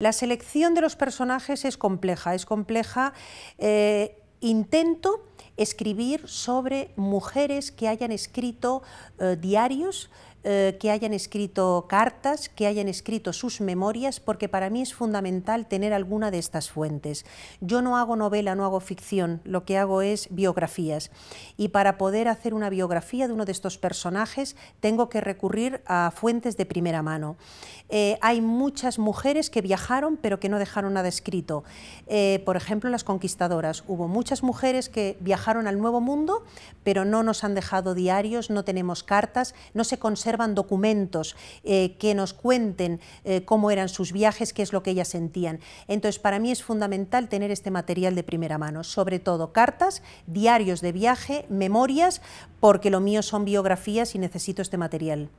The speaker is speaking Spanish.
La selección de los personajes es compleja, es compleja. Eh, intento escribir sobre mujeres que hayan escrito eh, diarios, eh, que hayan escrito cartas, que hayan escrito sus memorias, porque para mí es fundamental tener alguna de estas fuentes. Yo no hago novela, no hago ficción, lo que hago es biografías. Y para poder hacer una biografía de uno de estos personajes, tengo que recurrir a fuentes de primera mano. Eh, hay muchas mujeres que viajaron, pero que no dejaron nada escrito. Eh, por ejemplo, las conquistadoras. Hubo muchas mujeres que viajaron al Nuevo Mundo, pero no nos han dejado diarios, no tenemos cartas, no se conserva observan documentos eh, que nos cuenten eh, cómo eran sus viajes, qué es lo que ellas sentían. Entonces, para mí es fundamental tener este material de primera mano, sobre todo cartas, diarios de viaje, memorias, porque lo mío son biografías y necesito este material.